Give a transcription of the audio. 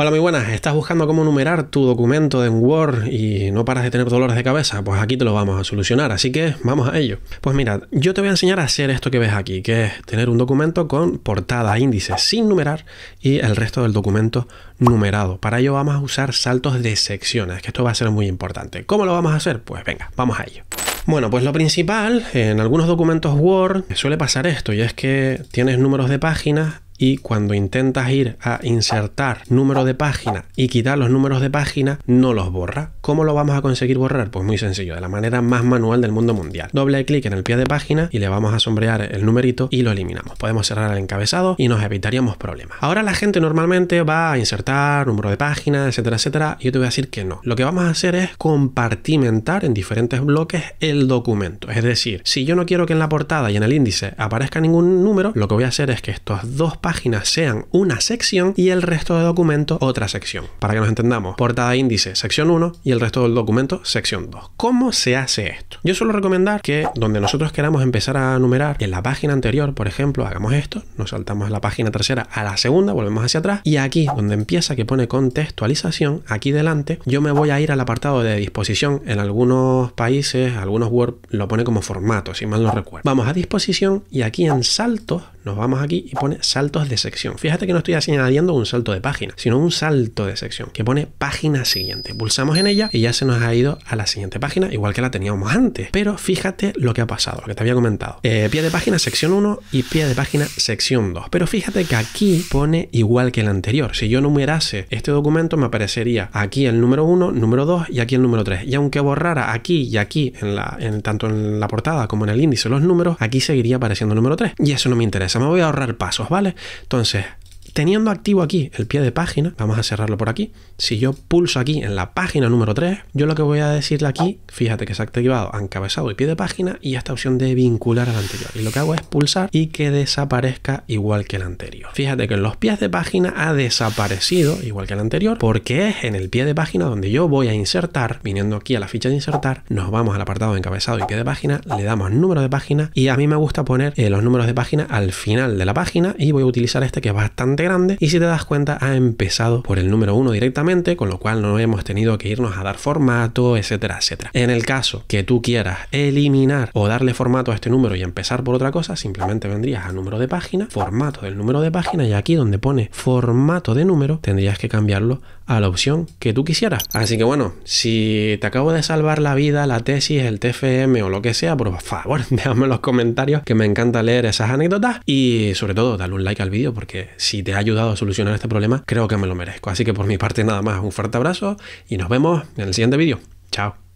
Hola, muy buenas. ¿Estás buscando cómo numerar tu documento en Word y no paras de tener dolores de cabeza? Pues aquí te lo vamos a solucionar, así que vamos a ello. Pues mira, yo te voy a enseñar a hacer esto que ves aquí, que es tener un documento con portada, índice, sin numerar y el resto del documento numerado. Para ello vamos a usar saltos de secciones, que esto va a ser muy importante. ¿Cómo lo vamos a hacer? Pues venga, vamos a ello. Bueno, pues lo principal, en algunos documentos Word suele pasar esto, y es que tienes números de páginas y cuando intentas ir a insertar número de página y quitar los números de página, no los borra. ¿Cómo lo vamos a conseguir borrar? Pues muy sencillo, de la manera más manual del mundo mundial. Doble clic en el pie de página y le vamos a sombrear el numerito y lo eliminamos. Podemos cerrar el encabezado y nos evitaríamos problemas. Ahora la gente normalmente va a insertar número de página, etcétera, etcétera. Y yo te voy a decir que no. Lo que vamos a hacer es compartimentar en diferentes bloques el documento. Es decir, si yo no quiero que en la portada y en el índice aparezca ningún número, lo que voy a hacer es que estos dos páginas sean una sección y el resto de documento otra sección. Para que nos entendamos, portada índice sección 1 y el resto del documento sección 2. ¿Cómo se hace esto? Yo suelo recomendar que donde nosotros queramos empezar a numerar, en la página anterior, por ejemplo, hagamos esto, nos saltamos a la página tercera a la segunda, volvemos hacia atrás y aquí donde empieza que pone contextualización, aquí delante, yo me voy a ir al apartado de disposición. En algunos países, algunos Word lo pone como formato, si mal no recuerdo. Vamos a disposición y aquí en saltos, nos vamos aquí y pone saltos de sección. Fíjate que no estoy añadiendo un salto de página, sino un salto de sección que pone página siguiente. Pulsamos en ella y ya se nos ha ido a la siguiente página, igual que la teníamos antes. Pero fíjate lo que ha pasado, lo que te había comentado. Eh, pie de página sección 1 y pie de página sección 2. Pero fíjate que aquí pone igual que el anterior. Si yo numerase este documento, me aparecería aquí el número 1, número 2 y aquí el número 3. Y aunque borrara aquí y aquí, en la, en, tanto en la portada como en el índice los números, aquí seguiría apareciendo el número 3. Y eso no me interesa, me voy a ahorrar pasos, ¿vale? Entonces, teniendo activo aquí el pie de página, vamos a cerrarlo por aquí, si yo pulso aquí en la página número 3, yo lo que voy a decirle aquí, fíjate que se ha activado encabezado y pie de página y esta opción de vincular al anterior. Y lo que hago es pulsar y que desaparezca igual que el anterior. Fíjate que en los pies de página ha desaparecido igual que el anterior porque es en el pie de página donde yo voy a insertar, viniendo aquí a la ficha de insertar, nos vamos al apartado encabezado y pie de página, le damos número de página y a mí me gusta poner eh, los números de página al final de la página y voy a utilizar este que es bastante grande y si te das cuenta ha empezado por el número uno directamente, con lo cual no hemos tenido que irnos a dar formato, etcétera, etcétera. En el caso que tú quieras eliminar o darle formato a este número y empezar por otra cosa, simplemente vendrías a número de página, formato del número de página y aquí donde pone formato de número tendrías que cambiarlo a la opción que tú quisieras. Así que bueno, si te acabo de salvar la vida, la tesis, el TFM o lo que sea, por favor, déjame en los comentarios que me encanta leer esas anécdotas y sobre todo dale un like al vídeo porque si te ha ayudado a solucionar este problema, creo que me lo merezco. Así que por mi parte nada más, un fuerte abrazo y nos vemos en el siguiente vídeo. Chao.